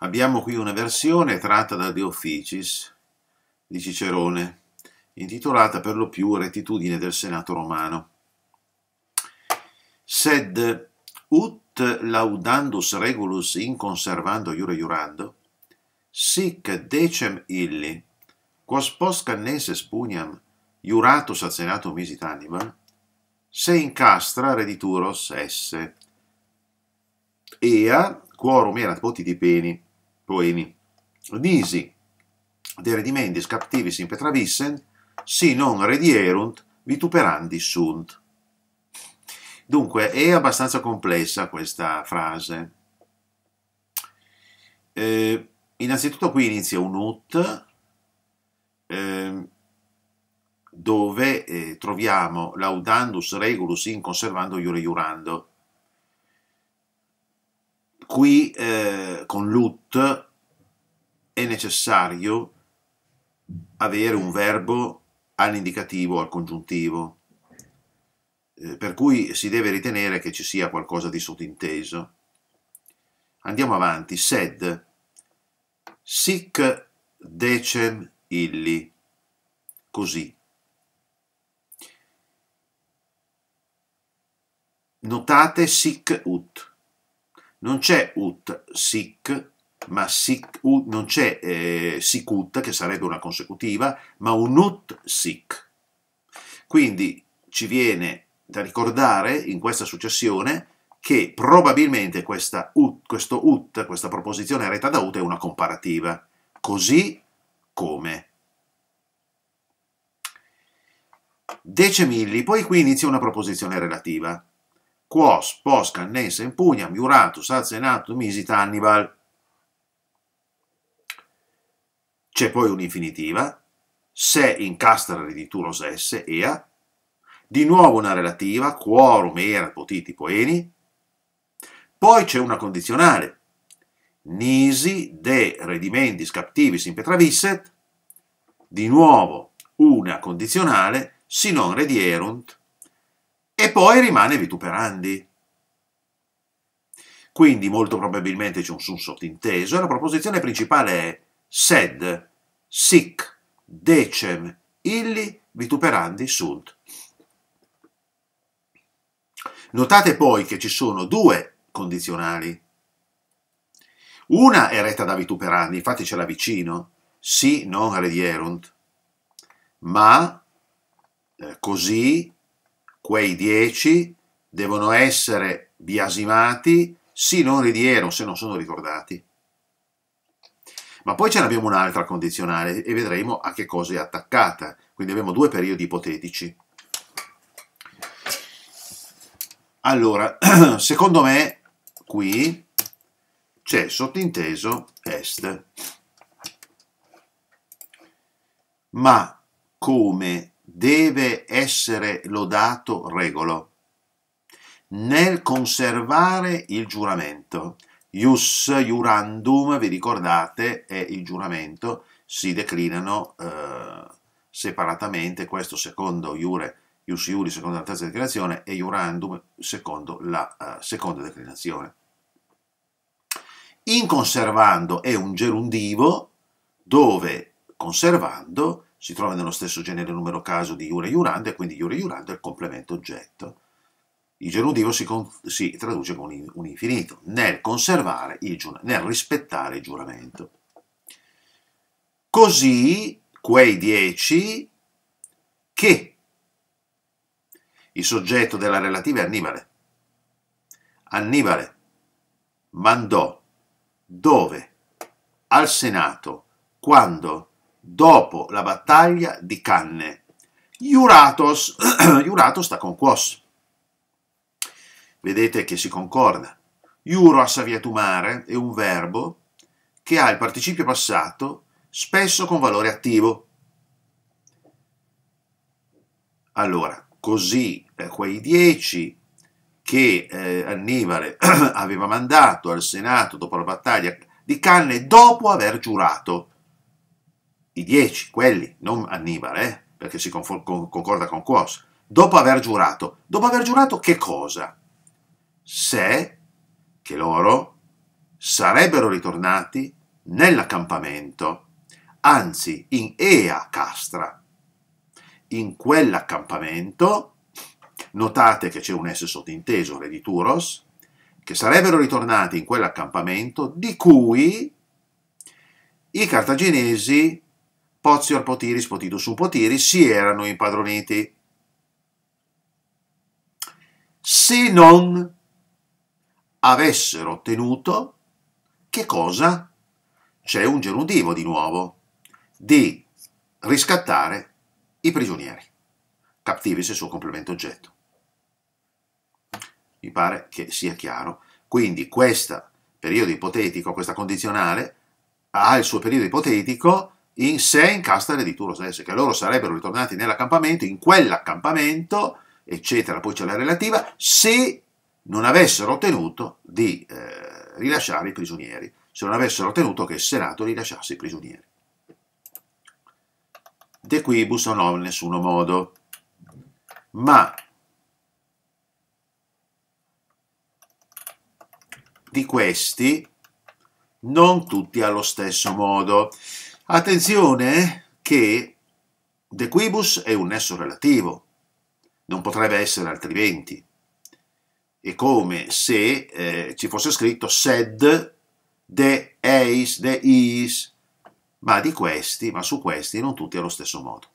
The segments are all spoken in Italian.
Abbiamo qui una versione tratta da De Officis di Cicerone, intitolata per lo più Rettitudine del Senato romano. Sed ut laudandus regulus in conservando iure iurando, sic decem illi, quos post canneses pugnam iuratus a senato misit animal, se incastra redituros esse. Ea quorum erat poti di peni, poemi. Nisi de redimendis captivis in impetravissen, si non redierunt, vituperandi sunt. Dunque, è abbastanza complessa questa frase. Eh, innanzitutto qui inizia un ut, eh, dove eh, troviamo laudandus regulus in conservando iure iurando, Qui eh, con LUT è necessario avere un verbo all'indicativo, al congiuntivo, eh, per cui si deve ritenere che ci sia qualcosa di sottinteso. Andiamo avanti. Sed, sic decem illi, così. Notate sic ut non c'è ut sic, ma sic, ut, non c'è eh, sic ut, che sarebbe una consecutiva, ma un ut sic. Quindi ci viene da ricordare in questa successione che probabilmente questa ut, questo ut, questa proposizione retta da ut è una comparativa, così come. Decemilli, poi qui inizia una proposizione relativa quos, pos, cannessa, impugna, miuratus, azzenato, misit, Annibal. C'è poi un'infinitiva, se incastra redituros esse, ea, di nuovo una relativa, quorum era potiti poeni, poi c'è una condizionale, nisi de redimendis captivis impetravisset, di nuovo una condizionale, si non redierunt, e poi rimane vituperandi. Quindi molto probabilmente c'è un, sun sottinteso e la proposizione principale è sed, sic, decem, illi vituperandi sunt. Notate poi che ci sono due condizionali. Una è retta da vituperandi, infatti ce l'ha vicino, si non redierunt, ma eh, così quei dieci devono essere biasimati sino non ridiero, se non sono ricordati. Ma poi ce n'abbiamo un'altra condizionale e vedremo a che cosa è attaccata. Quindi abbiamo due periodi ipotetici. Allora, secondo me qui c'è sottinteso est. Ma come deve essere lodato regolo nel conservare il giuramento. Ius jurandum, vi ricordate, è il giuramento, si declinano eh, separatamente, questo secondo iure, ius iuri, secondo la terza declinazione, e jurandum, secondo la eh, seconda declinazione. In conservando è un gerundivo, dove conservando si trova nello stesso genere numero caso di iure iuranda e quindi iure iuranda è il complemento oggetto. Il gerundio si, si, traduce con un infinito, nel conservare il nel rispettare il giuramento. Così quei dieci che il soggetto della relativa è Annibale. Annibale mandò dove? Al Senato. Quando? dopo la battaglia di Canne. Iuratos, Iuratos sta con Quos. Vedete che si concorda. Iuros aviatumare è un verbo che ha il participio passato spesso con valore attivo. Allora, così per quei dieci che eh, Annibale aveva mandato al Senato dopo la battaglia di Canne dopo aver giurato i dieci, quelli, non Annibale, eh, perché si concorda con Quos, dopo aver giurato. Dopo aver giurato che cosa? Se che loro sarebbero ritornati nell'accampamento, anzi in Ea Castra. In quell'accampamento, notate che c'è un S sottinteso, Redituros, che sarebbero ritornati in quell'accampamento di cui i cartaginesi al Potiris, Potito su Potiris si erano impadroniti. Se non avessero ottenuto, che cosa? C'è un gerundivo di nuovo, di riscattare i prigionieri, captivis e suo complemento oggetto. Mi pare che sia chiaro. Quindi questo periodo ipotetico, questa condizionale, ha il suo periodo ipotetico in sé in incastano di Turosese, che loro sarebbero ritornati nell'accampamento, in quell'accampamento, eccetera, poi c'è la relativa, se non avessero ottenuto di eh, rilasciare i prigionieri, se non avessero ottenuto che il Senato rilasciasse i prigionieri. De quibus non ho in nessuno modo, ma di questi non tutti allo stesso modo. Attenzione eh, che de quibus è un nesso relativo, non potrebbe essere altrimenti. È come se eh, ci fosse scritto sed de eis, de is, ma di questi, ma su questi non tutti allo stesso modo.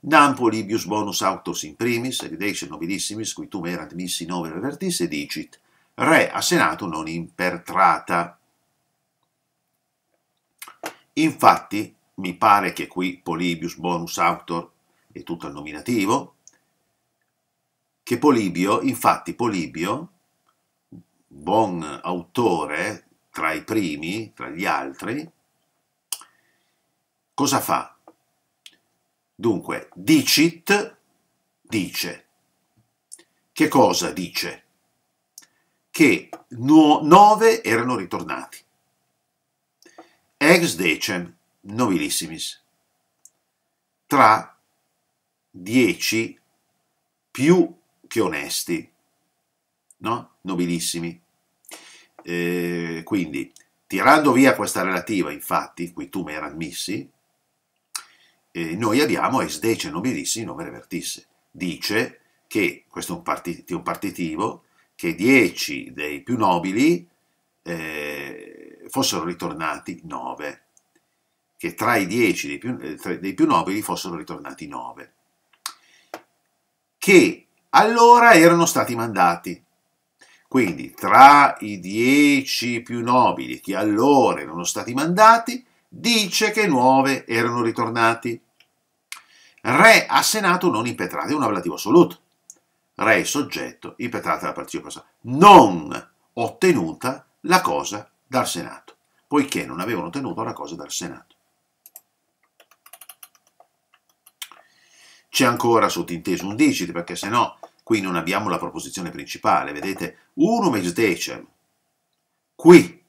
Nam polibius bonus autos in primis, eridation nobilissimis, cui tu erant missi novere vertis, dicit, re a senato non impertrata. Infatti, mi pare che qui Polibius bonus autor è tutto il nominativo, che Polibio, infatti Polibio, buon autore tra i primi, tra gli altri, cosa fa? Dunque, dicit dice. Che cosa dice? Che no, nove erano ritornati ex decem nobilissimis, tra dieci più che onesti, no? nobilissimi. Eh, quindi, tirando via questa relativa, infatti, qui tu mi era admissi, eh, noi abbiamo ex decem nobilissimi novere vertisse. Dice che, questo è un, partit un partitivo, che dieci dei più nobili eh, fossero ritornati nove, che tra i dieci dei più, eh, dei più nobili fossero ritornati nove, che allora erano stati mandati. Quindi tra i dieci più nobili che allora erano stati mandati, dice che nove erano ritornati. Re a Senato non impetrate, è un ablativo assoluto. Re soggetto impetrate alla partecipazione, non ottenuta la cosa dal Senato, poiché non avevano ottenuto la cosa dal Senato. C'è ancora sottinteso un digit, perché se no qui non abbiamo la proposizione principale, vedete? uno ex decem. Qui.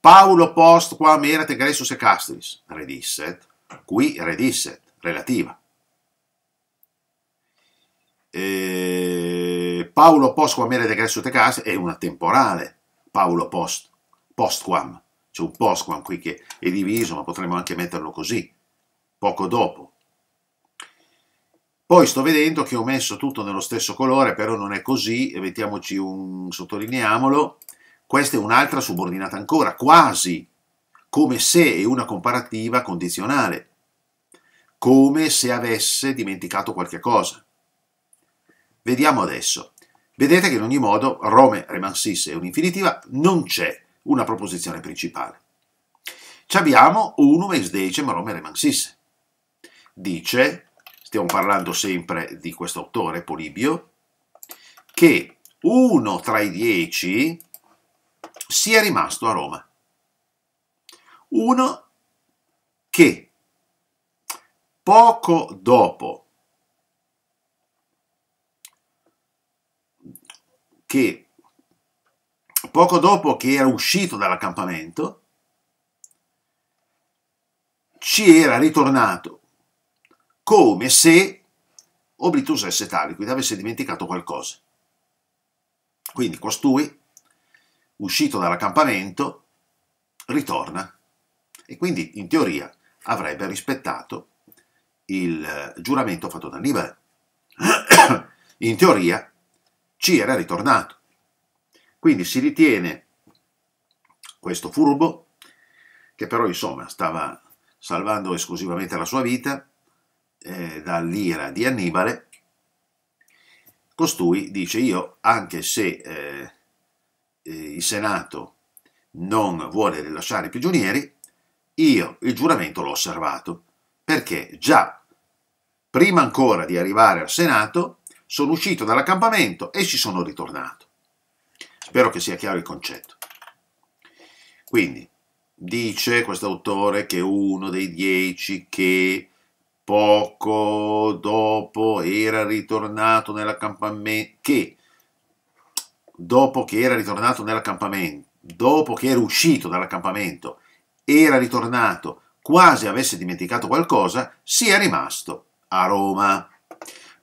Paolo post quam erat egressus e castris, redisset, qui redisset, relativa. E... Paulo post quam erat egressus e eh, castris è una temporale, Paolo Post, Postquam, c'è un Postquam qui che è diviso, ma potremmo anche metterlo così, poco dopo. Poi sto vedendo che ho messo tutto nello stesso colore, però non è così, mettiamoci un, sottolineiamolo, questa è un'altra subordinata ancora, quasi, come se è una comparativa condizionale, come se avesse dimenticato qualche cosa. Vediamo adesso. Vedete che in ogni modo Rome remansisse è un'infinitiva, non c'è una proposizione principale. Ci abbiamo unum ex decem Rome remansisse. Dice, stiamo parlando sempre di questo autore, Polibio, che uno tra i dieci sia rimasto a Roma. Uno che poco dopo che poco dopo che era uscito dall'accampamento, ci era ritornato come se Oblitus esse tale, quindi avesse dimenticato qualcosa. Quindi costui, uscito dall'accampamento, ritorna e quindi in teoria avrebbe rispettato il eh, giuramento fatto da Annibale. In teoria ci era ritornato. Quindi si ritiene questo furbo, che però insomma stava salvando esclusivamente la sua vita eh, dall'ira di Annibale, costui dice io, anche se eh, eh il Senato non vuole rilasciare i prigionieri, io il giuramento l'ho osservato, perché già prima ancora di arrivare al Senato sono uscito dall'accampamento e ci sono ritornato. Spero che sia chiaro il concetto. Quindi, dice questo autore che uno dei dieci che poco dopo era ritornato nell'accampamento, che dopo che era ritornato nell'accampamento, dopo che era uscito dall'accampamento, era ritornato quasi avesse dimenticato qualcosa, sia rimasto a Roma.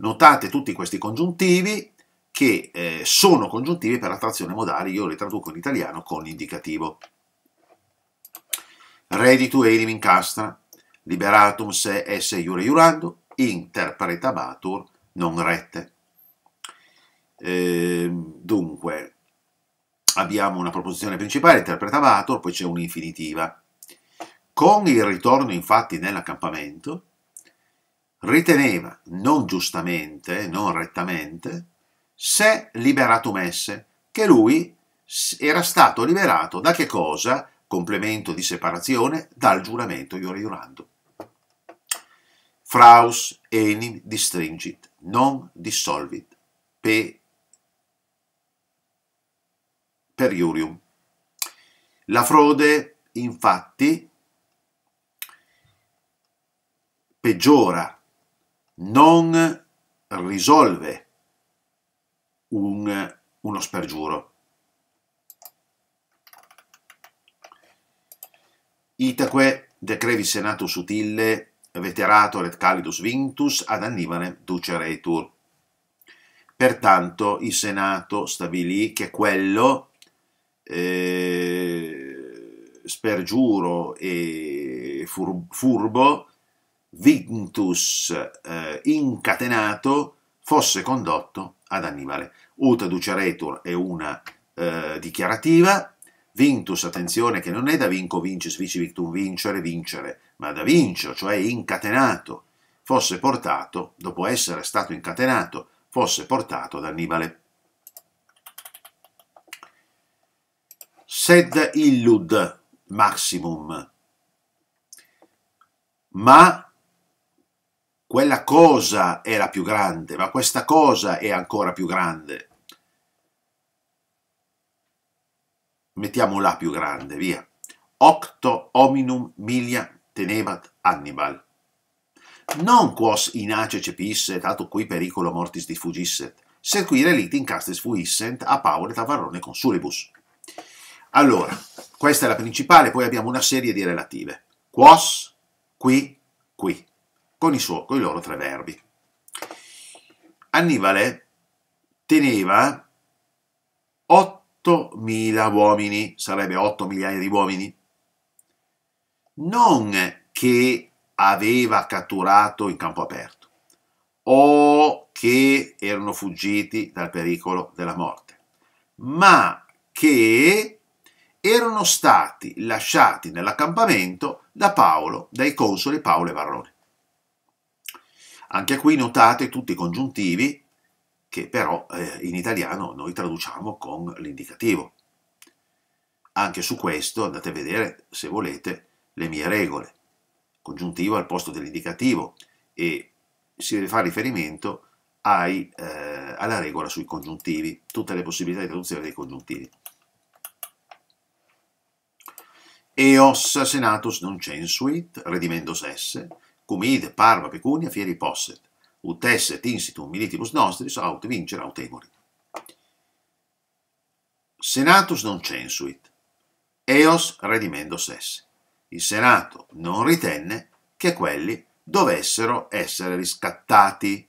Notate tutti questi congiuntivi che eh, sono congiuntivi per attrazione modale, io li traduco in italiano con l'indicativo. Reditu enim incastra, liberatum se esse iure iurando, interpretabatur non rette. Eh, dunque, abbiamo una proposizione principale, interpretabatur, poi c'è un'infinitiva. Con il ritorno infatti nell'accampamento, riteneva, non giustamente, non rettamente, se liberato messe, che lui era stato liberato da che cosa? Complemento di separazione dal giuramento ioriurando. Fraus enim distringit, non dissolvit, pe iurium. La frode, infatti, peggiora non risolve un, uno spergiuro. Itaque decrevi senato sutille veterato et calidus vintus ad annivane duceretur. Pertanto il senato stabilì che quello eh, spergiuro e furbo Vintus eh, incatenato fosse condotto ad Annibale. Uta duceretur è una eh, dichiarativa, Vintus, attenzione che non è da vinco vinces, vici victum vincere, vincere, ma da vincio, cioè incatenato, fosse portato, dopo essere stato incatenato, fosse portato ad Annibale. Sed illud maximum, ma quella cosa era più grande, ma questa cosa è ancora più grande. Mettiamo la più grande, via. Octo hominum milia tenebat Hannibal. Non quos inace cepisse, tanto qui pericolo mortis diffugisset, se qui relit in castes fuissent a paulet avarrone consulibus. Allora, questa è la principale, poi abbiamo una serie di relative. Quos, qui, qui con i, suoi, con i loro tre verbi. Annibale teneva 8.000 uomini, sarebbe 8 migliaia di uomini, non che aveva catturato in campo aperto o che erano fuggiti dal pericolo della morte, ma che erano stati lasciati nell'accampamento da Paolo, dai consoli Paolo e Varrone. Anche qui notate tutti i congiuntivi che però eh, in italiano noi traduciamo con l'indicativo. Anche su questo andate a vedere, se volete, le mie regole. Congiuntivo al posto dell'indicativo e si deve fare riferimento ai, eh, alla regola sui congiuntivi, tutte le possibilità di traduzione dei congiuntivi. Eos senatus non censuit, redimendos esse, cum ide parva pecunia fieri posset, ut esse tinsitum militibus nostris aut vincere aut Senatus non censuit, eos redimendos esse. Il Senato non ritenne che quelli dovessero essere riscattati.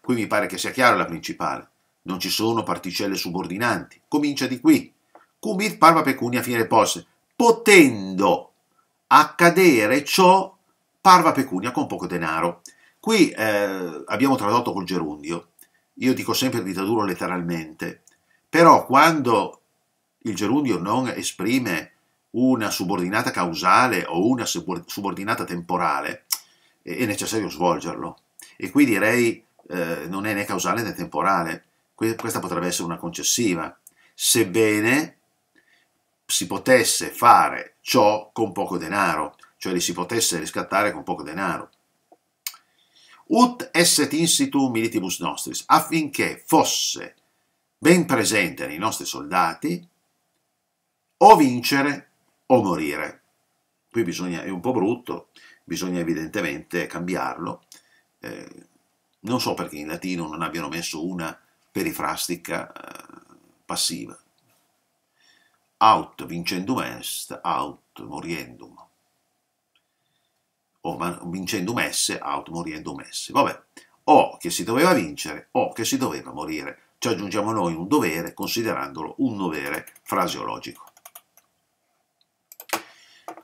Qui mi pare che sia chiaro la principale. Non ci sono particelle subordinanti. Comincia di qui. Cum id parva pecunia fieri posset, potendo accadere ciò parva pecunia con poco denaro. Qui eh, abbiamo tradotto col gerundio. Io dico sempre di tradurlo letteralmente, però quando il gerundio non esprime una subordinata causale o una subordinata temporale, è necessario svolgerlo. E qui direi eh, non è né causale né temporale. Questa potrebbe essere una concessiva, sebbene si potesse fare ciò con poco denaro cioè li si potesse riscattare con poco denaro. Ut esset institu militibus nostris, affinché fosse ben presente nei nostri soldati o vincere o morire. Qui bisogna, è un po' brutto, bisogna evidentemente cambiarlo. Eh, non so perché in latino non abbiano messo una perifrastica eh, passiva. Aut vincendum est, aut moriendum o vincendo messe, out morendo messe. Vabbè, o che si doveva vincere o che si doveva morire. Ci aggiungiamo noi un dovere considerandolo un dovere fraseologico.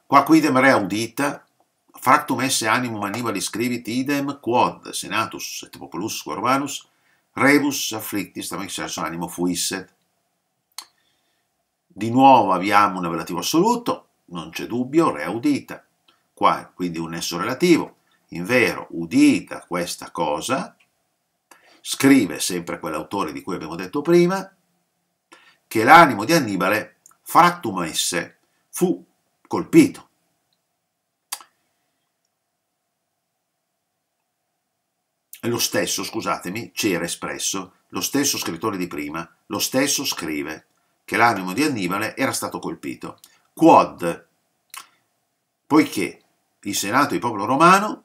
Qua quidem re audita, fractum esse animum annibali scrivit idem quod senatus et populus romanus rebus afflictis tam excesso animo fuisset. Di nuovo abbiamo un relativo assoluto, non c'è dubbio, re audita. Qua è quindi un nesso relativo. in vero, udita questa cosa, scrive sempre quell'autore di cui abbiamo detto prima, che l'animo di Annibale, fractum esse, fu colpito. Lo stesso, scusatemi, c'era espresso, lo stesso scrittore di prima, lo stesso scrive che l'animo di Annibale era stato colpito. Quod, poiché il Senato e il popolo romano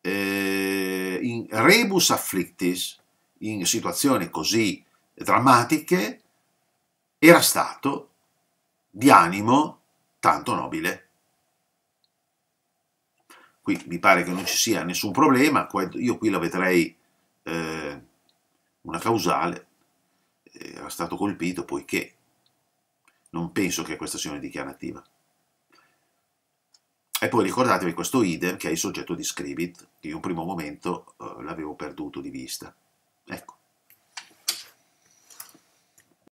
eh, in rebus afflictis, in situazioni così drammatiche, era stato di animo tanto nobile. Qui mi pare che non ci sia nessun problema, io qui la vedrei eh, una causale, eh, era stato colpito poiché non penso che questa sia una dichiarativa. E poi ricordatevi questo IDEM che è il soggetto di Scribit, che in un primo momento eh, l'avevo perduto di vista. Ecco.